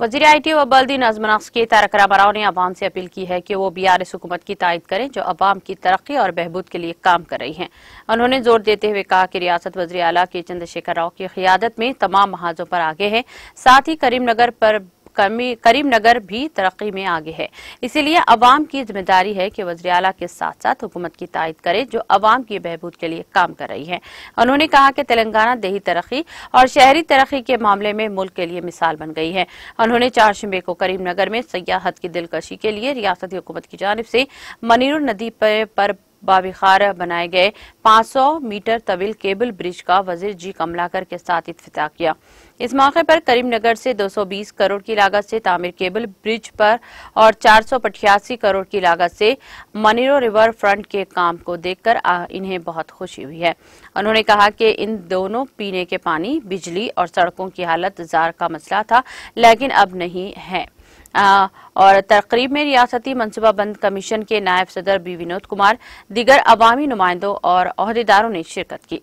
वजीर I T व बल्दी नजम के तारक ने आवाम से अपील की है कि वो बी आर एस हुकूमत की तायद करें जो अवाम की तरक्की और बहबूद के लिए काम कर रही है उन्होंने जोर देते हुए कहा कि रियासत वजी अला के चंद्रशेखर राव की क्यादत में तमाम महाजों पर आगे है साथ ही करीमनगर पर करीमनगर भी तरक्की में आगे है इसीलिए अवाम की जिम्मेदारी है कि वजी अला के साथ साथ हुकूमत की तायद करे जो अवाम की बहबूद के लिए काम कर रही है उन्होंने कहा कि तेलंगाना देही तरक्की और शहरी तरक्की के मामले में मुल्क के लिए मिसाल बन गई है उन्होंने चारशंबे को करीमनगर में सयाहत की दिलकशी के लिए रियासती हुकूमत की जानब से मनीर नदी पर बाबिखार बनाए गए 500 मीटर तवील केबल ब्रिज का वजीर जी कमलाकर के साथ इफ्ता किया इस मौके पर करीमनगर से 220 करोड़ की लागत से तामिर केबल ब्रिज पर और चार करोड़ की लागत से मनीरो रिवर फ्रंट के काम को देखकर इन्हें बहुत खुशी हुई है उन्होंने कहा कि इन दोनों पीने के पानी बिजली और सड़कों की हालत जार का मसला था लेकिन अब नहीं है और तकरीब में रियासती मनसूबा बंद कमीशन के नायब सदर बी विनोद कुमार दिगर अवामी नुमाइंदों और अहदेदारों ने शिरकत की